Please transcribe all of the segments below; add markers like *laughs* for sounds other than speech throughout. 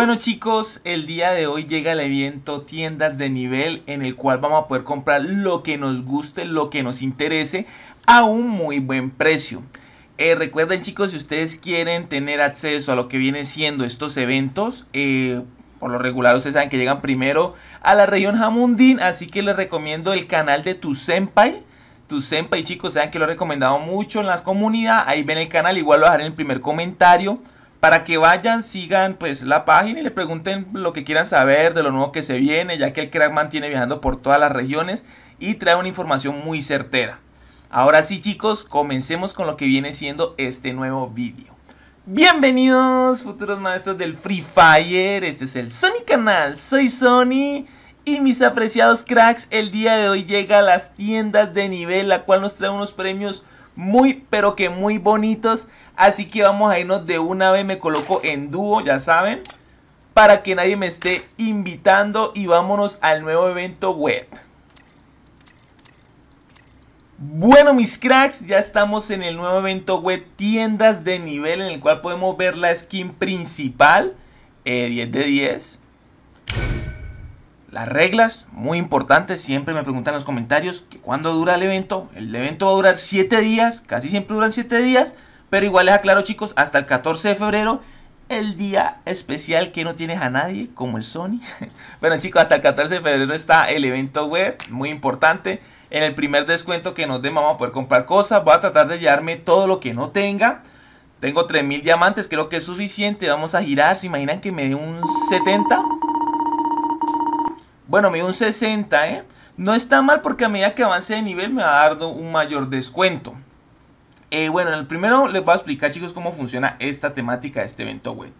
Bueno chicos, el día de hoy llega el evento tiendas de nivel en el cual vamos a poder comprar lo que nos guste, lo que nos interese a un muy buen precio. Eh, recuerden chicos, si ustedes quieren tener acceso a lo que vienen siendo estos eventos, eh, por lo regular ustedes saben que llegan primero a la región Jamundín, así que les recomiendo el canal de tu senpai. Tu senpai chicos, saben que lo he recomendado mucho en las comunidades, ahí ven el canal, igual lo dejaré en el primer comentario para que vayan, sigan pues la página y le pregunten lo que quieran saber de lo nuevo que se viene, ya que el Crackman tiene viajando por todas las regiones y trae una información muy certera. Ahora sí chicos, comencemos con lo que viene siendo este nuevo vídeo. Bienvenidos futuros maestros del Free Fire, este es el Sony Canal, soy Sony y mis apreciados cracks, el día de hoy llega a las tiendas de nivel, la cual nos trae unos premios muy pero que muy bonitos. Así que vamos a irnos de una vez, me coloco en dúo, ya saben. Para que nadie me esté invitando y vámonos al nuevo evento web. Bueno mis cracks, ya estamos en el nuevo evento web tiendas de nivel en el cual podemos ver la skin principal 10 eh, de 10. Las reglas, muy importantes, siempre me preguntan en los comentarios que cuándo dura el evento. El evento va a durar 7 días, casi siempre duran 7 días, pero igual les aclaro chicos, hasta el 14 de febrero, el día especial que no tienes a nadie, como el Sony. *laughs* bueno chicos, hasta el 14 de febrero está el evento web, muy importante. En el primer descuento que nos den vamos a poder comprar cosas, voy a tratar de llevarme todo lo que no tenga. Tengo 3000 diamantes, creo que es suficiente, vamos a girar, se imaginan que me dé un 70 bueno, me dio un 60, ¿eh? No está mal porque a medida que avance de nivel me va a dar un mayor descuento. Eh, bueno, el primero les voy a explicar, chicos, cómo funciona esta temática, de este evento web.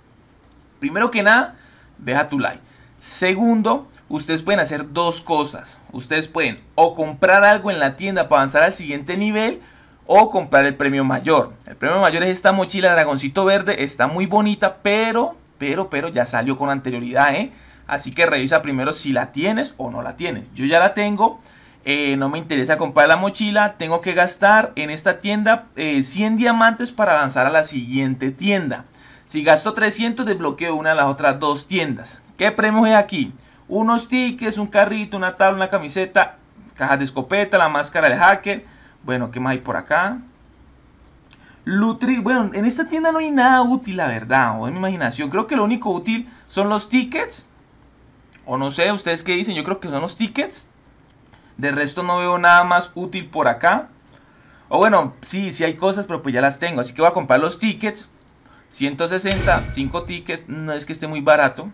Primero que nada, deja tu like. Segundo, ustedes pueden hacer dos cosas. Ustedes pueden o comprar algo en la tienda para avanzar al siguiente nivel o comprar el premio mayor. El premio mayor es esta mochila de dragoncito verde, está muy bonita, pero, pero, pero ya salió con anterioridad, ¿eh? Así que revisa primero si la tienes o no la tienes. Yo ya la tengo. Eh, no me interesa comprar la mochila. Tengo que gastar en esta tienda 100 eh, diamantes para avanzar a la siguiente tienda. Si gasto 300 desbloqueo una de las otras dos tiendas. ¿Qué premios hay aquí? Unos tickets, un carrito, una tabla, una camiseta, caja de escopeta, la máscara del hacker. Bueno, ¿qué más hay por acá? Lutri, bueno, en esta tienda no hay nada útil, la verdad, o en mi imaginación. Creo que lo único útil son los tickets o no sé, ¿ustedes qué dicen? Yo creo que son los tickets. De resto no veo nada más útil por acá. O bueno, sí, sí hay cosas, pero pues ya las tengo. Así que voy a comprar los tickets. 160, 5 tickets. No es que esté muy barato.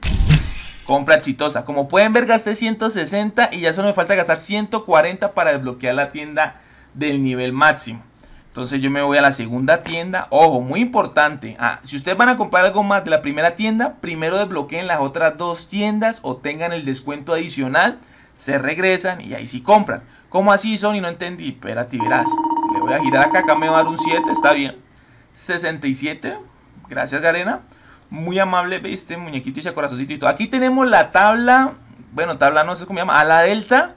Compra exitosa. Como pueden ver, gasté 160 y ya solo me falta gastar 140 para desbloquear la tienda del nivel máximo. Entonces yo me voy a la segunda tienda. Ojo, muy importante. Ah, si ustedes van a comprar algo más de la primera tienda, primero desbloqueen las otras dos tiendas o tengan el descuento adicional. Se regresan y ahí sí compran. ¿Cómo así, son y No entendí. Espérate, verás. Le voy a girar acá. Acá me va a dar un 7. Está bien. 67. Gracias, Garena. Muy amable viste muñequito y ese corazoncito Aquí tenemos la tabla. Bueno, tabla no sé cómo se llama. A la delta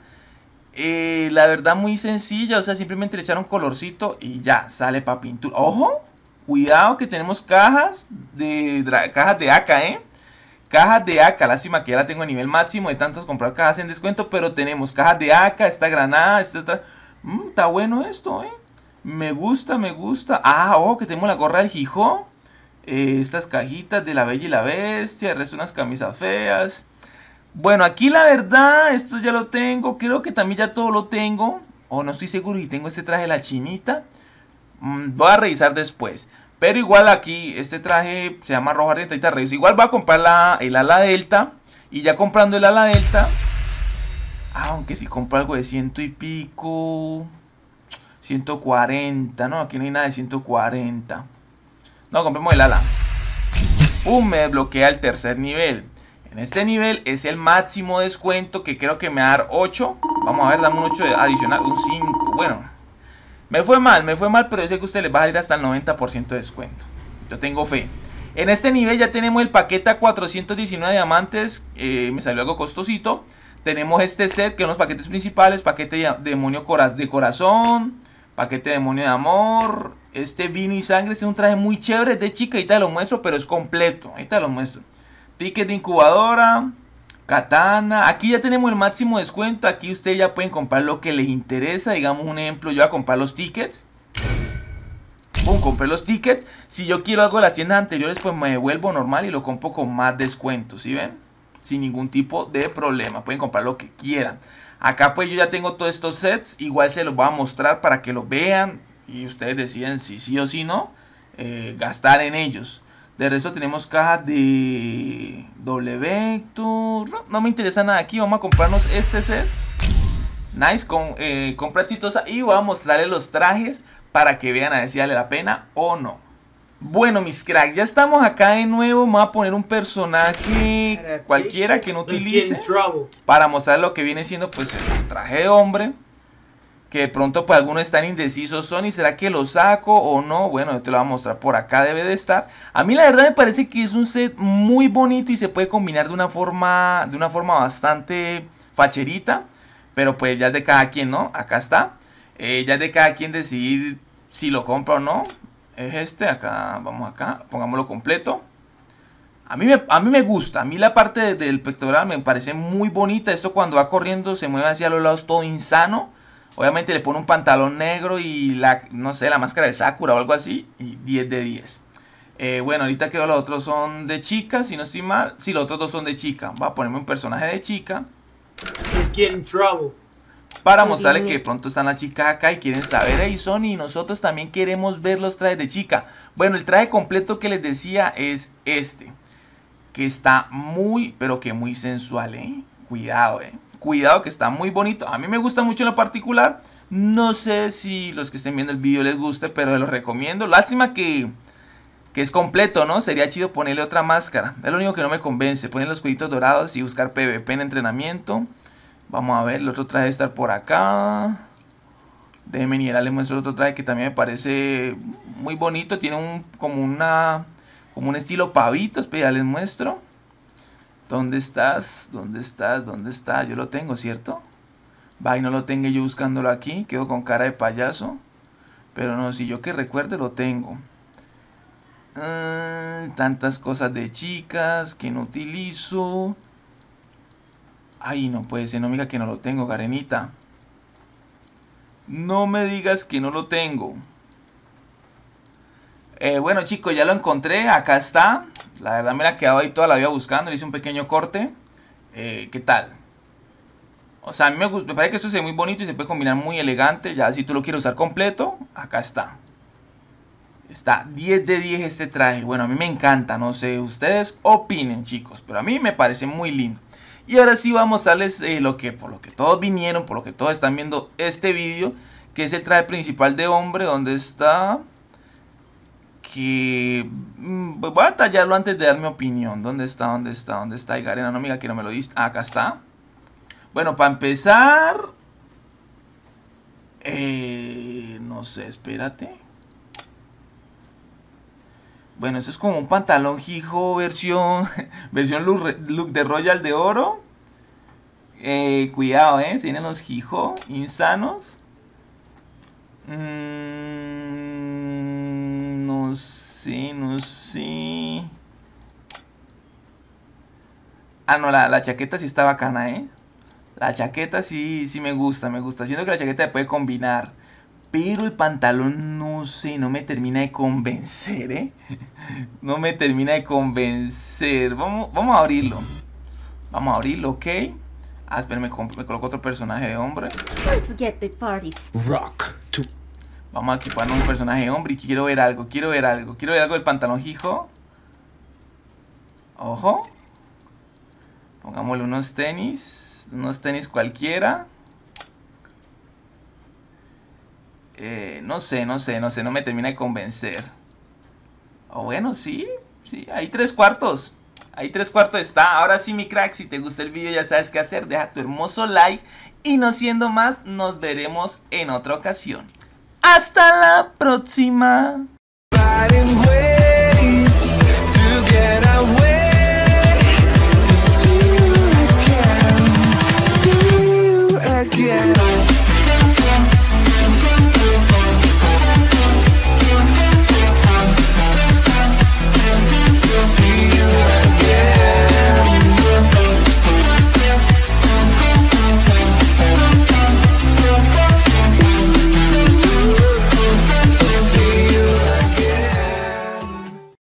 eh, la verdad muy sencilla, o sea, simplemente le echaron colorcito y ya, sale para pintura. ¡Ojo! Cuidado que tenemos cajas de, cajas de AK, ¿eh? Cajas de AK, lástima que ya la tengo a nivel máximo de tantos comprar cajas en descuento, pero tenemos cajas de AK, esta granada, esta... Mm, está bueno esto, ¿eh? Me gusta, me gusta. Ah, ojo, que tenemos la gorra del Hijo eh, estas cajitas de la Bella y la Bestia, el resto unas camisas feas. Bueno, aquí la verdad, esto ya lo tengo. Creo que también ya todo lo tengo. O no estoy seguro y tengo este traje de la chinita. Mm, voy a revisar después. Pero igual aquí, este traje se llama rojo ardiente. Ahorita reviso. Igual voy a comprar el ala delta. Y ya comprando el ala delta. Ah, aunque si compro algo de ciento y pico. 140, no, aquí no hay nada de 140 No, compremos el ala ¡Pum! Uh, me bloquea el tercer nivel en este nivel es el máximo descuento que creo que me va a dar 8. Vamos a ver, dame un 8 adicional, un 5. Bueno, me fue mal, me fue mal, pero sé que usted les va a salir hasta el 90% de descuento. Yo tengo fe. En este nivel ya tenemos el paquete a 419 diamantes, eh, me salió algo costosito. Tenemos este set que son los paquetes principales, paquete de demonio de corazón, paquete de demonio de amor, este vino y sangre, este es un traje muy chévere, de chica, te lo muestro, pero es completo, Ahí te lo muestro. Ticket de incubadora. Katana. Aquí ya tenemos el máximo descuento. Aquí ustedes ya pueden comprar lo que les interesa. Digamos un ejemplo, yo voy a comprar los tickets. Pum, compré los tickets. Si yo quiero algo de las tiendas anteriores, pues me devuelvo normal y lo compro con más descuento. si ven? Sin ningún tipo de problema. Pueden comprar lo que quieran. Acá pues yo ya tengo todos estos sets. Igual se los voy a mostrar para que los vean. Y ustedes deciden si sí o si no. Eh, gastar en ellos. De resto tenemos cajas de doble vector No, me interesa nada aquí. Vamos a comprarnos este set. Nice, con, eh, compra exitosa. Y voy a mostrarles los trajes para que vean a ver si vale la pena o no. Bueno, mis cracks, ya estamos acá de nuevo. Vamos a poner un personaje cualquiera que no utilice para mostrar lo que viene siendo pues el traje de hombre que de pronto pues algunos están indecisos, y ¿será que lo saco o no? Bueno, yo te lo voy a mostrar por acá, debe de estar. A mí la verdad me parece que es un set muy bonito y se puede combinar de una forma, de una forma bastante facherita, pero pues ya es de cada quien, ¿no? Acá está, eh, ya es de cada quien decidir si lo compra o no. Es este, acá, vamos acá, pongámoslo completo. A mí, a mí me gusta, a mí la parte del pectoral me parece muy bonita. Esto cuando va corriendo se mueve hacia los lados todo insano. Obviamente le pone un pantalón negro y la, no sé, la máscara de Sakura o algo así. Y 10 de 10. Eh, bueno, ahorita quedó los otros son de chica, si no estoy mal. Si los otros dos son de chica. Va a ponerme un personaje de chica. Para mostrarle que pronto están las chicas acá y quieren saber ahí son y nosotros también queremos ver los trajes de chica. Bueno, el traje completo que les decía es este. Que está muy, pero que muy sensual, ¿eh? Cuidado, ¿eh? cuidado que está muy bonito. A mí me gusta mucho en lo particular. No sé si los que estén viendo el video les guste, pero los recomiendo. Lástima que, que es completo, ¿no? Sería chido ponerle otra máscara. Es lo único que no me convence. Poner los cuadritos dorados y buscar PvP en entrenamiento. Vamos a ver, el otro traje debe estar por acá. Déjenme ir les muestro el otro traje que también me parece muy bonito. Tiene un como una como un estilo pavito. Espera, les muestro. ¿Dónde estás? ¿Dónde estás? ¿Dónde está? Yo lo tengo, ¿cierto? Va y no lo tenga yo buscándolo aquí, quedo con cara de payaso. Pero no, si yo que recuerde lo tengo. Ah, tantas cosas de chicas que no utilizo. Ay, no puede ser, no mira que no lo tengo, Karenita. No me digas que no lo tengo. Eh, bueno chicos, ya lo encontré, acá está. La verdad me la quedaba ahí toda la vida buscando, le hice un pequeño corte. Eh, ¿Qué tal? O sea, a mí me, gusta, parece que esto se muy bonito y se puede combinar muy elegante. Ya si tú lo quieres usar completo, acá está. Está 10 de 10 este traje. Bueno, a mí me encanta, no sé, ustedes opinen chicos, pero a mí me parece muy lindo. Y ahora sí vamos a darles eh, lo que, por lo que todos vinieron, por lo que todos están viendo este vídeo, que es el traje principal de hombre, donde está que mm, voy a tallarlo antes de dar mi opinión. ¿Dónde está? ¿Dónde está? ¿Dónde está? Y Garena, no mira que no me lo diste. Ah, acá está. Bueno, para empezar... Eh, no sé, espérate. Bueno, esto es como un pantalón hijo versión, *laughs* versión look, de Royal de oro. Eh, cuidado, ¿eh? Se vienen los hijo insanos. Mmm no sé, no sé. Ah, no, la, chaqueta sí está bacana, ¿eh? La chaqueta sí, sí me gusta, me gusta. Siento que la chaqueta puede combinar. Pero el pantalón, no sé, no me termina de convencer, ¿eh? *laughs* No me termina de convencer. Vamos, a abrirlo. Vamos a abrirlo, ¿ok? Ah, espérame, me, coloco otro personaje de hombre. Rock to Vamos a equiparnos un personaje hombre y quiero ver algo, quiero ver algo. Quiero ver algo del pantalón hijo. Ojo. Pongámosle unos tenis. Unos tenis cualquiera. Eh, no sé, no sé, no sé. No me termina de convencer. O oh, bueno, sí. Sí, hay tres cuartos. Ahí tres cuartos está. Ahora sí, mi crack, si te gusta el video ya sabes qué hacer. Deja tu hermoso like. Y no siendo más, nos veremos en otra ocasión. Hasta la próxima.